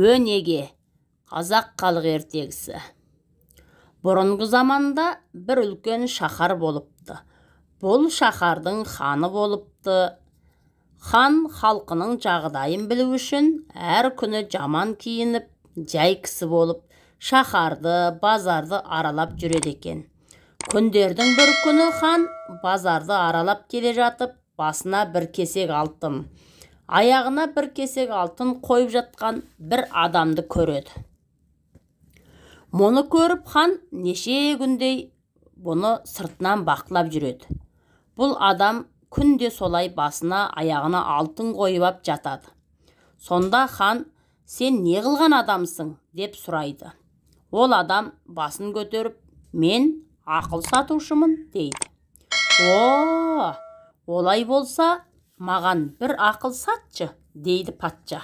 өнеге қазақ қалық ертегісі бұрынғы заманда бір үлкен шаһар болыпты бұл шаһардың ханы болыпты хан халқының жағдайын білу үшін әр күні жаман киініп жай кісі болып шаһарды базарды аралап жүреді екен күндердің бір күні хан базарды аралап келе жатып басына бір кесек алтын аяғына бір кесек алтын қойып жатқан бір адамды көреді мұны көріп хан неше күндей бұны сыртынан бақылап жүреді бұл адам күнде солай басына аяғына алтын қойып ап жатады сонда хан сен не қылған адамсың деп сұрайды ол адам басын көтеріп мен ақыл сатушымын дейді о олай болса маған бір ақыл сатшы дейді патша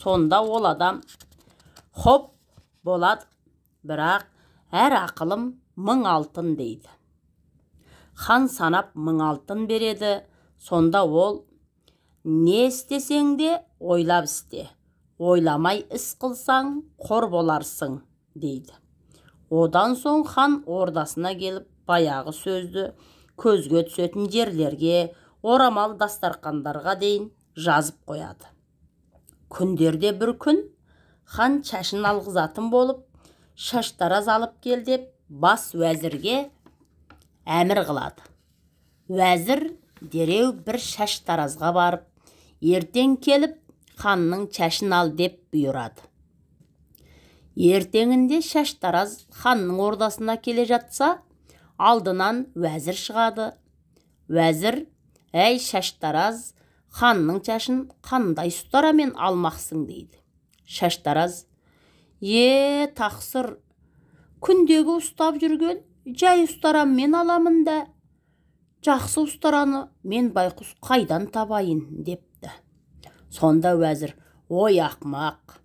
сонда ол адам хоп болады бірақ әр ақылым мың алтын дейді хан санап мың алтын береді сонда ол не істесең де ойлап істе ойламай іс қылсаң қор боларсың дейді одан соң хан ордасына келіп баяғы сөзді көзге түсетін жерлерге орамал дастарқандарға дейін жазып қояды күндерде бір күн хан шашын алғызатын болып шаштараз алып кел деп бас уәзірге әмір қылады уәзір дереу бір шаштаразға барып ертең келіп ханның шашын ал деп бұйырады ертеңінде шаштараз ханның ордасына келе жатса алдынан уәзір шығады уәзір әй шаштараз ханның чашын қандай ұстарамен алмақсың дейді шаштараз е тақсыр күндегі ұстап жүрген жай мен аламын да жақсы ұстараны мен байқұс қайдан табайын депті сонда уәзір ой ақмақ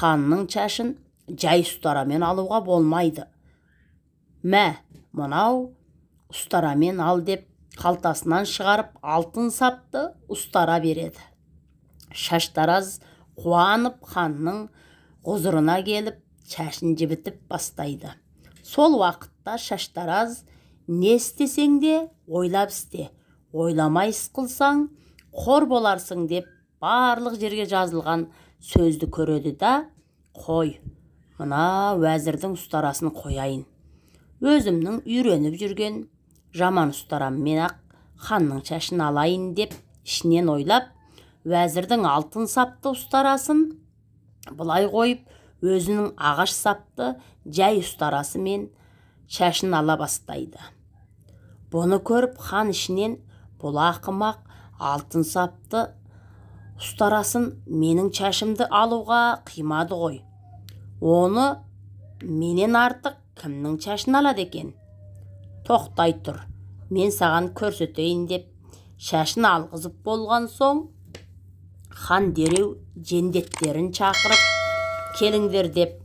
ханның чашын жай ұстарамен алуға болмайды мә мынау ұстарамен ал деп қалтасынан шығарып алтын сапты ұстара береді шаштараз қуанып ханның ғұзырына келіп шашын жібітіп бастайды сол уақытта шаштараз не істесең де ойлап істе ойламай іс қылсаң қор боларсың деп барлық жерге жазылған сөзді көреді да қой мына уәзірдің ұстарасын қояйын өзімнің үйреніп жүрген жаман ұстарам мен ақ ханның шашын алайын деп ішінен ойлап уәзірдің алтын сапты ұстарасын былай қойып өзінің ағаш сапты жай ұстарасымен шашын ала бастайды бұны көріп хан ішінен бұл ақымақ алтын сапты ұстарасын менің шашымды алуға қимады ғой оны менен артық кімнің шашын алады екен тоқтай тұр мен саған көрсетейін деп шашын алғызып болған соң хан дереу жендеттерін шақырып келіңдер деп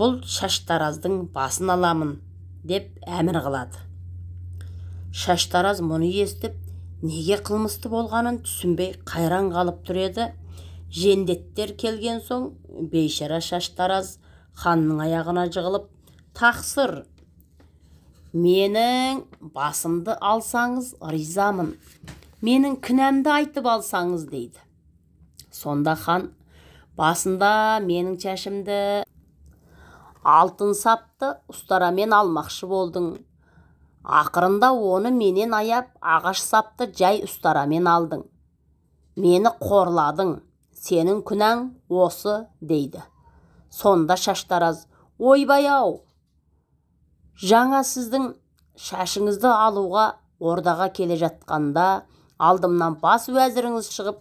бұл шаштараздың басын аламын деп әмір қылады шаштараз мұны естіп неге қылмысты болғанын түсінбей қайран қалып тұр еді жендеттер келген соң бейшара шаштараз ханның аяғына жығылып тақсыр менің басымды алсаңыз ризамын менің кінәмді айтып алсаңыз дейді сонда хан басында менің шашымды алтын сапты ұстарамен алмақшы болдың ақырында оны менен аяп ағаш сапты жай ұстарамен алдың мені қорладың сенің күнәң осы дейді сонда шаштараз ойбай ау жаңа сіздің шашыңызды алуға ордаға келе жатқанда алдымнан бас уәзіріңіз шығып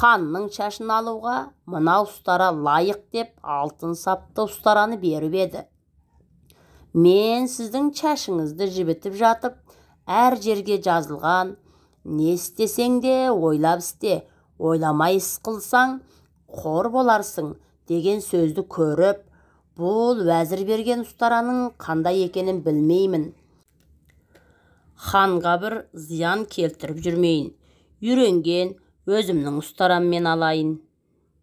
ханның шашын алуға мына ұстара лайық деп алтын сапты ұстараны беріп еді мен сіздің шашыңызды жібітіп жатып әр жерге жазылған не істесең де ойлап істе ойламай іс қылсаң қор боларсың деген сөзді көріп бұл уәзір берген ұстараның қандай екенін білмеймін ханға бір зиян келтіріп жүрмейін үйренген өзімнің ұстараммен алайын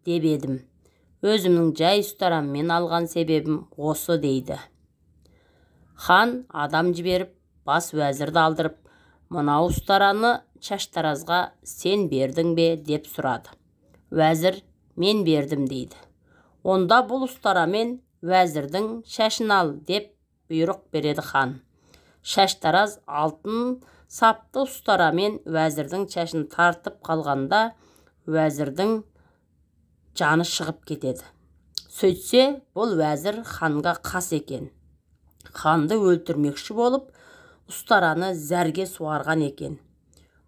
деп едім өзімнің жай ұстараммен алған себебім осы дейді хан адам жіберіп бас уәзірді алдырып мынау ұстараны шаштаразға сен бердің бе деп сұрады уәзір мен бердім дейді онда бұл ұстарамен уәзірдің шашын ал деп бұйрық береді хан шаштараз алтын сапты ұстарамен уәзірдің шашын тартып қалғанда уәзірдің жаны шығып кетеді сөйтсе бұл уәзір ханға қас екен ханды өлтірмекші болып ұстараны зәрге суарған екен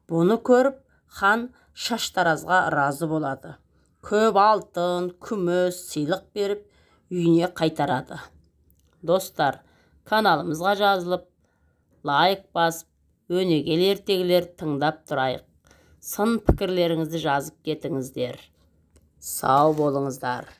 бұны көріп хан шаштаразға разы болады көп алтын күміс сыйлық беріп үйіне қайтарады достар каналымызға жазылып лайк басып өнегелі ертегілер тыңдап тұрайық сын пікірлеріңізді жазып кетіңіздер сау болыңыздар